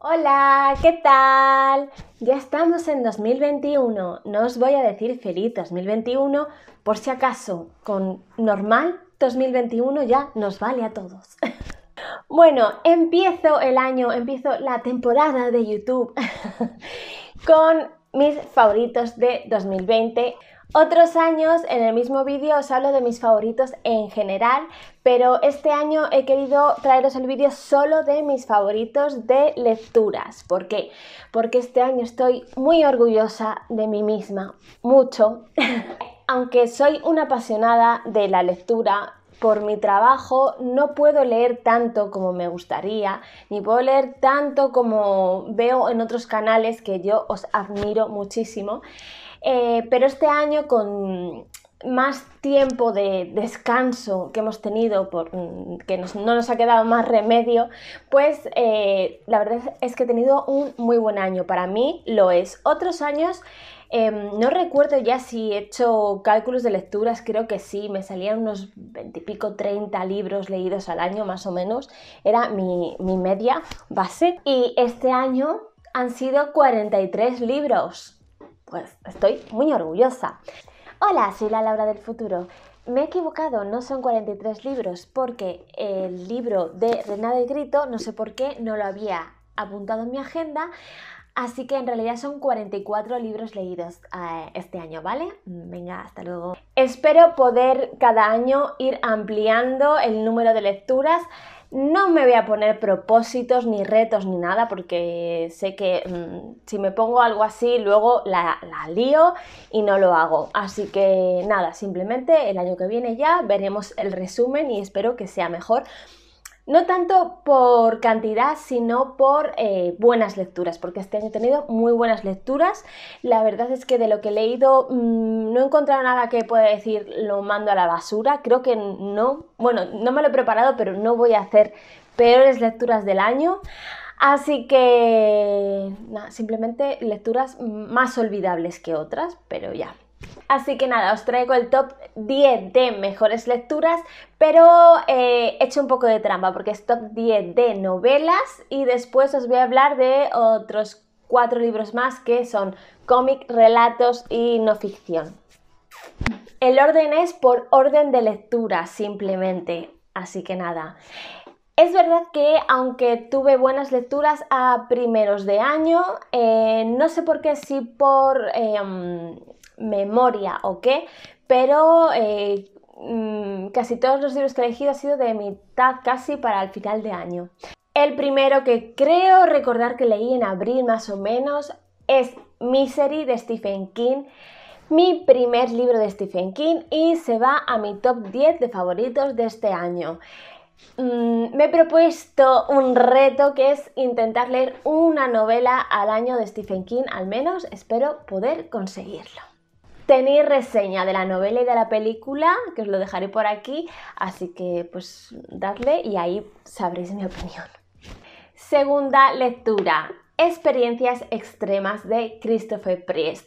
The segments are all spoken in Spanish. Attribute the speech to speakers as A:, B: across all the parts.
A: Hola, ¿qué tal? Ya estamos en 2021. No os voy a decir feliz 2021 por si acaso. Con normal 2021 ya nos vale a todos. bueno, empiezo el año, empiezo la temporada de YouTube con mis favoritos de 2020. Otros años en el mismo vídeo os hablo de mis favoritos en general, pero este año he querido traeros el vídeo solo de mis favoritos de lecturas. ¿Por qué? Porque este año estoy muy orgullosa de mí misma, mucho. Aunque soy una apasionada de la lectura, por mi trabajo no puedo leer tanto como me gustaría, ni puedo leer tanto como veo en otros canales que yo os admiro muchísimo. Eh, pero este año con más tiempo de descanso que hemos tenido, por, mm, que no nos ha quedado más remedio, pues eh, la verdad es que he tenido un muy buen año. Para mí lo es. Otros años... Em, no recuerdo ya si he hecho cálculos de lecturas, creo que sí, me salían unos 20 y pico, 30 libros leídos al año más o menos, era mi, mi media base. Y este año han sido 43 libros, pues estoy muy orgullosa. Hola, soy la Laura del futuro. Me he equivocado, no son 43 libros, porque el libro de Renato y Grito, no sé por qué, no lo había apuntado en mi agenda, así que en realidad son 44 libros leídos eh, este año, ¿vale? Venga, hasta luego. Espero poder cada año ir ampliando el número de lecturas. No me voy a poner propósitos ni retos ni nada porque sé que mm, si me pongo algo así luego la, la lío y no lo hago. Así que nada, simplemente el año que viene ya veremos el resumen y espero que sea mejor no tanto por cantidad, sino por eh, buenas lecturas, porque este año he tenido muy buenas lecturas. La verdad es que de lo que he leído mm, no he encontrado nada que pueda decir lo mando a la basura. Creo que no, bueno, no me lo he preparado, pero no voy a hacer peores lecturas del año. Así que, nada, simplemente lecturas más olvidables que otras, pero ya, Así que nada, os traigo el top 10 de mejores lecturas, pero he eh, hecho un poco de trampa porque es top 10 de novelas y después os voy a hablar de otros cuatro libros más que son cómic, relatos y no ficción. El orden es por orden de lectura simplemente, así que nada. Es verdad que aunque tuve buenas lecturas a primeros de año, eh, no sé por qué, si por... Em, memoria o qué, pero eh, mm, casi todos los libros que he elegido han sido de mitad casi para el final de año. El primero que creo recordar que leí en abril más o menos es Misery de Stephen King, mi primer libro de Stephen King y se va a mi top 10 de favoritos de este año. Mm, me he propuesto un reto que es intentar leer una novela al año de Stephen King, al menos espero poder conseguirlo tenéis reseña de la novela y de la película, que os lo dejaré por aquí, así que pues dadle y ahí sabréis mi opinión. Segunda lectura, Experiencias Extremas de Christopher Priest.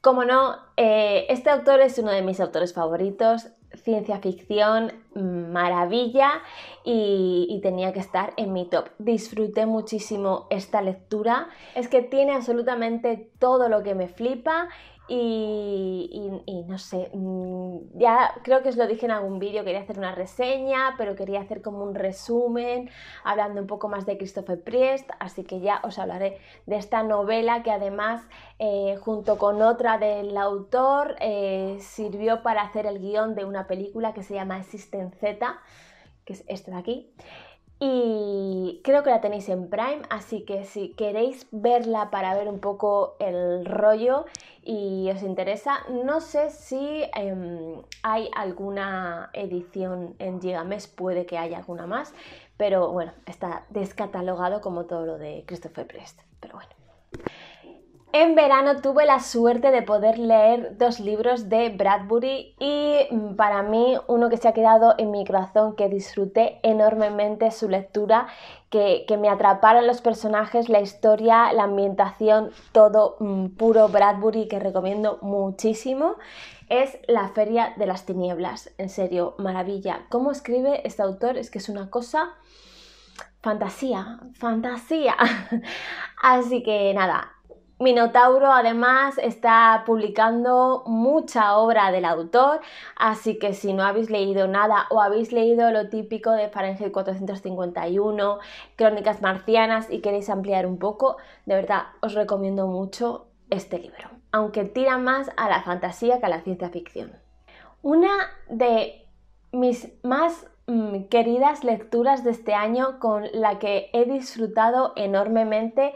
A: Como no, eh, este autor es uno de mis autores favoritos, ciencia ficción, maravilla y, tenía que estar en mi top. Disfruté muchísimo esta lectura, es que tiene absolutamente todo lo que me flipa y, no sé, mm, ya creo que os lo dije en algún vídeo, quería hacer una reseña, pero quería hacer como un resumen, hablando un poco más de Christopher Priest, así que ya os hablaré de esta novela que además, eh, junto con otra del autor, eh, sirvió para hacer el guión de una película que se llama Existen Z, que es esta de aquí. Y creo que la tenéis en Prime, así que si queréis verla para ver un poco el rollo y os interesa, no sé si em, hay alguna edición en mes puede que haya alguna más, pero bueno, está descatalogado como todo lo de Christopher Prest. Pero bueno. En verano tuve la suerte de poder leer dos libros de Bradbury y mm, para mí uno que se ha quedado en mi corazón, que disfruté enormemente su lectura, que, me atraparon los personajes, la historia, la ambientación, todo mm, puro Bradbury que recomiendo muchísimo, es La Feria de las Tinieblas. En serio, maravilla. ¿Cómo escribe este autor? Es que es una cosa... Fantasía, fantasía. Así que nada, Minotauro además está publicando mucha obra del autor, así que si no habéis leído nada o habéis leído lo típico de Fahrenheit 451, Crónicas Marcianas y queréis ampliar un poco, de verdad os recomiendo mucho este libro, aunque tira más a la fantasía que a la ciencia ficción. Una de mis más mm, queridas lecturas de este año con la que he disfrutado enormemente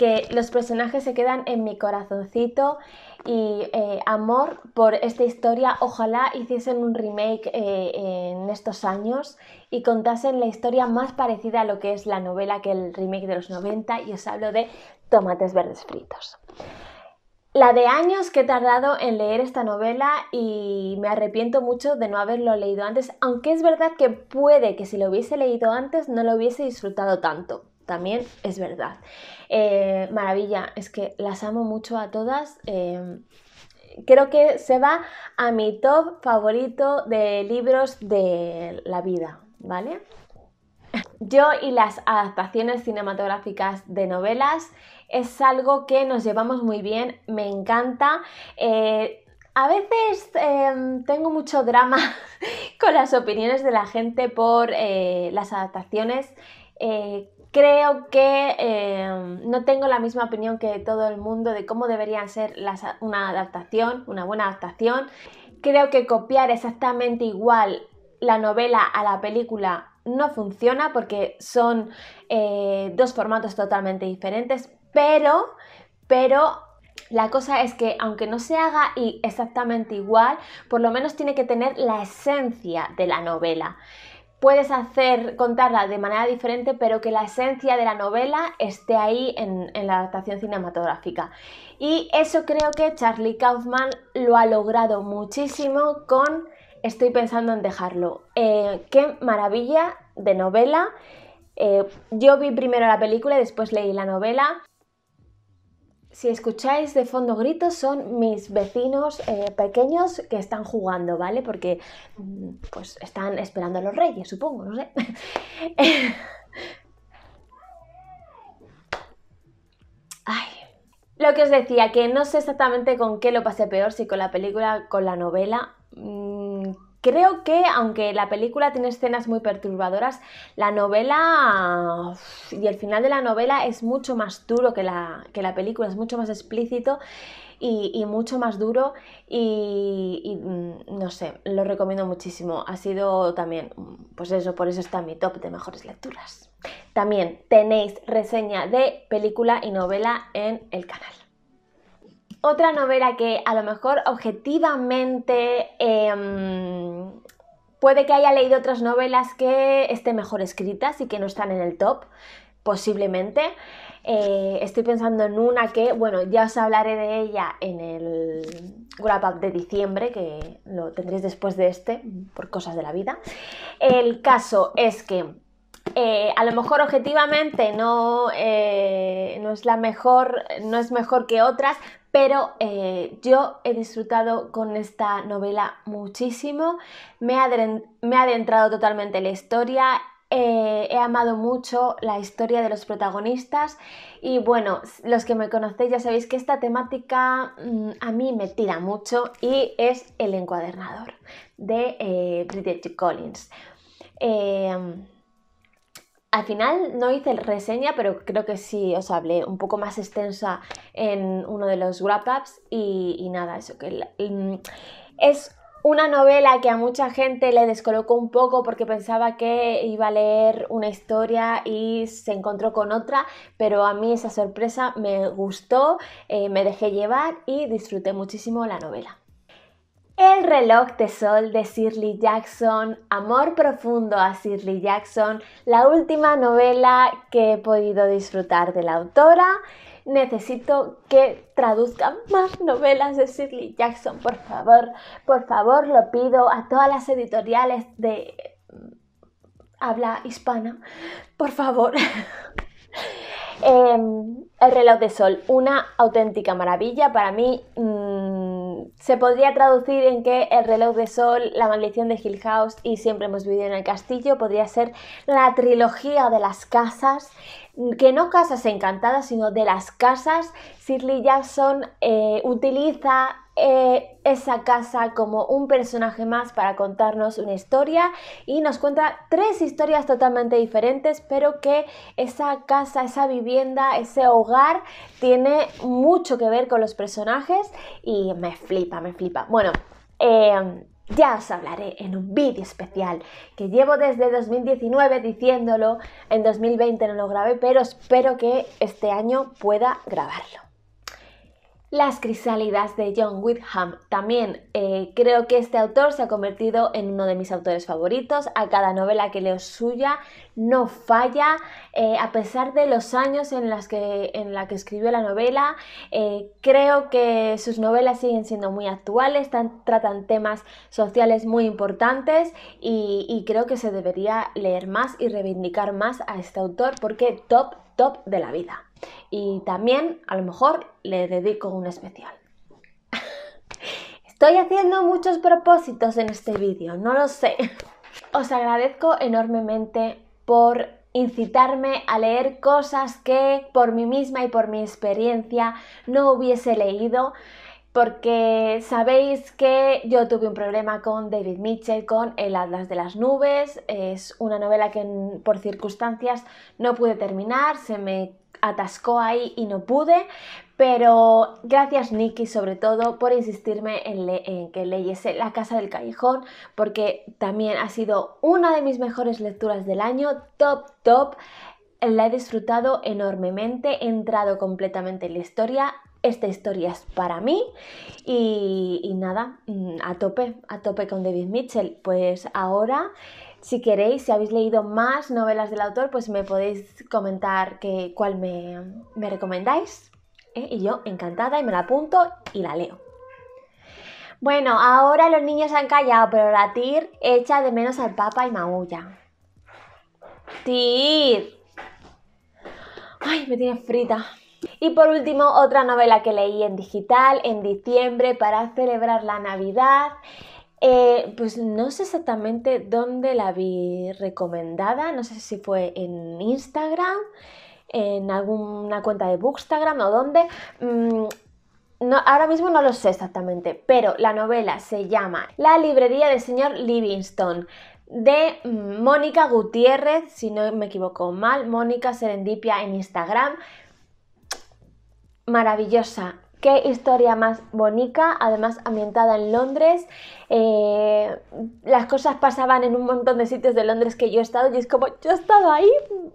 A: que los personajes se quedan en mi corazoncito y eh, amor por esta historia. Ojalá hiciesen un remake eh, en estos años y contasen la historia más parecida a lo que es la novela que el remake de los 90 y os hablo de Tomates Verdes Fritos. La de años que he tardado en leer esta novela y me arrepiento mucho de no haberlo leído antes, aunque es verdad que puede que si lo hubiese leído antes no lo hubiese disfrutado tanto también es verdad. Eh, maravilla, es que las amo mucho a todas. Em, creo que se va a mi top favorito de libros de la vida, ¿vale? Yo y las adaptaciones cinematográficas de novelas es algo que nos llevamos muy bien, me encanta. Eh, a veces em, tengo mucho drama con las opiniones de la gente por eh, las adaptaciones Creo que em, no tengo la misma opinión que todo el mundo de cómo debería ser las, una adaptación, una buena adaptación. Creo que copiar exactamente igual la novela a la película no funciona porque son eh, dos formatos totalmente diferentes, pero, pero la cosa es que aunque no se haga exactamente igual, por lo menos tiene que tener la esencia de la novela puedes hacer contarla de manera diferente, pero que la esencia de la novela esté ahí en, la adaptación cinematográfica. Y eso creo que Charlie Kaufman lo ha logrado muchísimo con Estoy pensando en dejarlo. Eh, qué maravilla de novela. Eh, yo vi primero la película y después leí la novela. Si escucháis de fondo gritos son mis vecinos eh, pequeños que están jugando, ¿vale? Porque mm, pues están esperando a los reyes, supongo, no sé. Ay. Lo que os decía, que no sé exactamente con qué lo pasé peor, si con la película, con la novela. Creo que, aunque la película tiene escenas muy perturbadoras, la novela y el final de la novela es mucho más duro que la, película, es mucho más explícito y, mucho más duro y, y, mm, no sé, lo recomiendo muchísimo. Ha sido también, pues eso, por eso está en mi top de mejores lecturas. También tenéis reseña de película y novela en el canal. Otra novela que a lo mejor objetivamente em, puede que haya leído otras novelas que estén mejor escritas y que no están en el top, posiblemente. Eh, estoy pensando en una que, bueno, ya os hablaré de ella en el wrap up de diciembre, que lo tendréis después de este, por cosas de la vida. El caso es que eh, a lo mejor objetivamente no, eh, no, es la mejor, no es mejor que otras, pero eh, yo he disfrutado con esta novela muchísimo, me he, me adentrado totalmente la historia, he amado mucho la historia de los protagonistas y bueno, los que me conocéis ya sabéis que esta temática mm, a mí me tira mucho y es El encuadernador de eh, Collins. Al final no hice reseña, pero creo que sí os hablé un poco más extensa en uno de los wrap ups y, nada, eso que es una novela que a mucha gente le descolocó un poco porque pensaba que iba a leer una historia y se encontró con otra, pero a mí esa sorpresa me gustó, eh, me dejé llevar y disfruté muchísimo la novela. El reloj de sol de Shirley Jackson, Amor profundo a Shirley Jackson, la última novela que he podido disfrutar de la autora. Necesito que traduzcan más novelas de Shirley Jackson, por favor. Por favor, lo pido a todas las editoriales de mm, habla hispana. Por favor. Em, el reloj de sol, una auténtica maravilla para mí. Mm, se podría traducir en que El reloj de sol, La maldición de Hill House y Siempre hemos vivido en el castillo podría ser la trilogía de las casas, que no casas encantadas, sino de las casas. Shirley Jackson eh, utiliza eh, esa casa como un personaje más para contarnos una historia y nos cuenta tres historias totalmente diferentes, pero que esa casa, esa vivienda, ese hogar tiene mucho que ver con los personajes y me flipa, me flipa. Bueno, em, ya os hablaré en un vídeo especial que llevo desde 2019 diciéndolo, en 2020 no lo grabé, pero espero que este año pueda grabarlo. Las crisálidas de John Whitham. También eh, creo que este autor se ha convertido en uno de mis autores favoritos. A cada novela que leo suya no falla, eh, a pesar de los años en, las que, en la que escribió la novela. Eh, creo que sus novelas siguen siendo muy actuales, tratan temas sociales muy importantes y, y creo que se debería leer más y reivindicar más a este autor porque top, top de la vida. Y también a lo mejor le dedico un especial. Estoy haciendo muchos propósitos en este vídeo, no lo sé. Os agradezco enormemente por incitarme a leer cosas que por mí misma y por mi experiencia no hubiese leído porque sabéis que yo tuve un problema con David Mitchell con El Atlas de las Nubes, es una novela que por circunstancias no pude terminar, se me atascó ahí y no pude, pero gracias Nicky sobre todo por insistirme en, que leyese La Casa del Callejón, porque también ha sido una de mis mejores lecturas del año, top, top. La he disfrutado enormemente, he entrado completamente en la historia. Esta historia es para mí y, y nada, mm, a tope, a tope con David Mitchell. Pues ahora si queréis, si habéis leído más novelas del autor, pues me podéis comentar cuál me, recomendáis. ¿eh? Y yo encantada y me la apunto y la leo. Bueno, ahora los niños han callado, pero la Tir echa de menos al papa y maulla. Tir. Ay, me tiene frita. Y por último, otra novela que leí en digital en diciembre para celebrar la Navidad eh, pues no sé exactamente dónde la vi recomendada, no sé si fue en Instagram, en alguna cuenta de Bookstagram o dónde. Mm, no, ahora mismo no lo sé exactamente, pero la novela se llama La librería del señor Livingstone, de Mónica Gutiérrez, si no me equivoco mal, Mónica Serendipia en Instagram. Maravillosa, Qué historia más bonita, además ambientada en Londres. Eh, las cosas pasaban en un montón de sitios de Londres que yo he estado y es como, yo he estado ahí,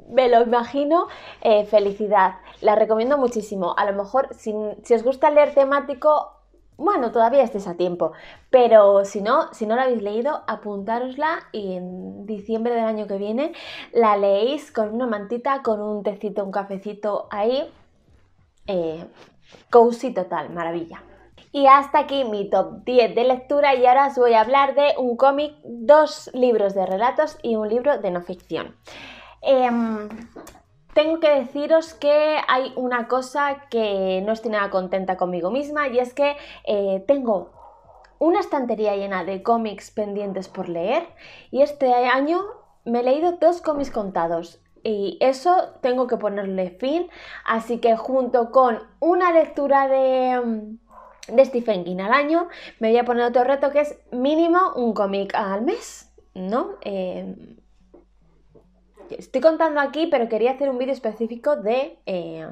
A: me lo imagino. Eh, felicidad, la recomiendo muchísimo. A lo mejor si, os gusta leer temático, bueno, todavía estéis a tiempo, pero si no, si no la habéis leído, apuntárosla y en diciembre del año que viene la leéis con una mantita, con un tecito, un cafecito ahí. Eh, Cozy total, maravilla. Y hasta aquí mi top 10 de lectura y ahora os voy a hablar de un cómic, dos libros de relatos y un libro de no ficción. Em, tengo que deciros que hay una cosa que no estoy nada contenta conmigo misma y es que eh, tengo una estantería llena de cómics pendientes por leer y este año me he leído dos cómics contados y eso tengo que ponerle fin. Así que junto con una lectura mm, de, Stephen King al año, me voy a poner otro reto que es mínimo un cómic al mes, ¿no? Eh, estoy contando aquí, pero quería hacer un vídeo específico de eh,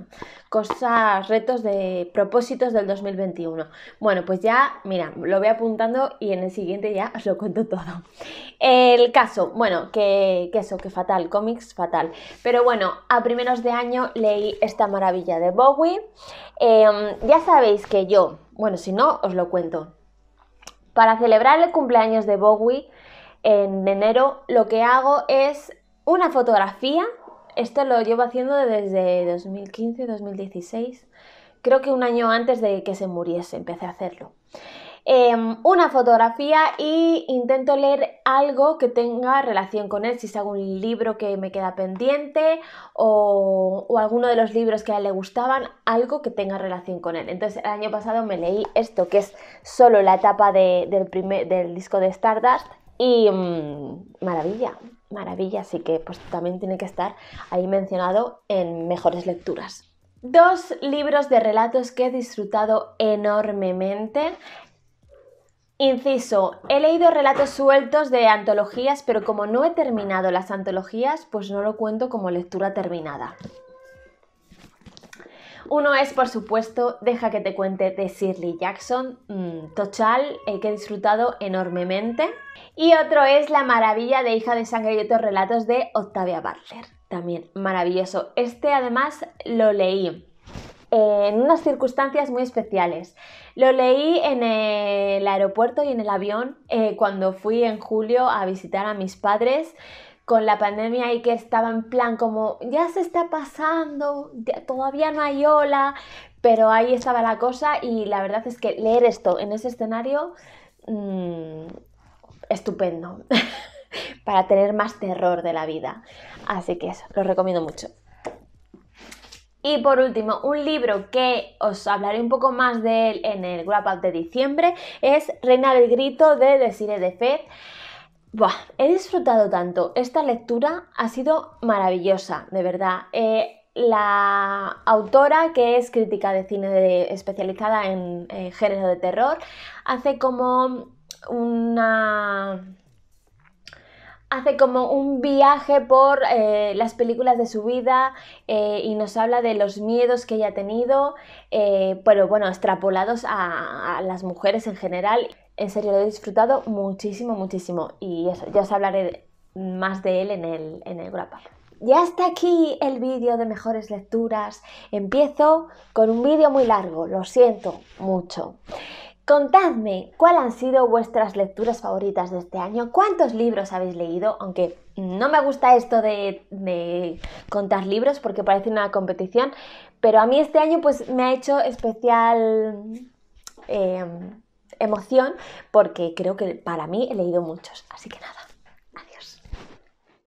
A: cosas, retos de propósitos del 2021. Bueno, pues ya, mira, lo voy apuntando y en el siguiente ya os lo cuento todo. El caso, bueno, que, eso, que fatal, cómics fatal. Pero bueno, a primeros de año leí esta maravilla de Bowie. Em, ya sabéis que yo, bueno, si no, os lo cuento. Para celebrar el cumpleaños de Bowie en enero, lo que hago es una fotografía. Esto lo llevo haciendo desde 2015, 2016. Creo que un año antes de que se muriese empecé a hacerlo. Em, una fotografía y intento leer algo que tenga relación con él, si es algún libro que me queda pendiente o, alguno de los libros que a él le gustaban, algo que tenga relación con él. Entonces el año pasado me leí esto, que es solo la etapa del, primer, del disco de Stardust y mm, maravilla, maravilla, así que pues también tiene que estar ahí mencionado en mejores lecturas. Dos libros de relatos que he disfrutado enormemente. Inciso, he leído relatos sueltos de antologías, pero como no he terminado las antologías, pues no lo cuento como lectura terminada. Uno es, por supuesto, Deja que te cuente de Shirley Jackson, mm, Tochal, eh, que he disfrutado enormemente. Y otro es La maravilla de Hija de Sangre y otros relatos de Octavia Butler. También maravilloso. Este además lo leí eh, en unas circunstancias muy especiales. Lo leí en el aeropuerto y en el avión eh, cuando fui en julio a visitar a mis padres con la pandemia y que estaba en plan como ya se está pasando, todavía no hay ola, pero ahí estaba la cosa y la verdad es que leer esto en ese escenario mm, estupendo para tener más terror de la vida. Así que eso, lo recomiendo mucho. Y por último, un libro que os hablaré un poco más de él en el wrap up de diciembre es Reina del Grito de Desiree de Fed. Buah, he disfrutado tanto. Esta lectura ha sido maravillosa, de verdad. Eh, la autora, que es crítica de cine especializada en, en eh, género de terror, hace como una hace como un viaje por eh, las películas de su vida eh, y nos habla de los miedos que ella ha tenido, eh, pero bueno, extrapolados a, las mujeres en general. En serio, lo he disfrutado muchísimo, muchísimo. Y eso, ya os hablaré más de él en el, en el Ya está aquí el vídeo de mejores lecturas. Empiezo con un vídeo muy largo, lo siento mucho. Contadme cuáles han sido vuestras lecturas favoritas de este año, cuántos libros habéis leído, aunque no me gusta esto de, contar libros porque parece una competición, pero a mí este año pues me ha hecho especial eh, emoción porque creo que para mí he leído muchos, así que nada.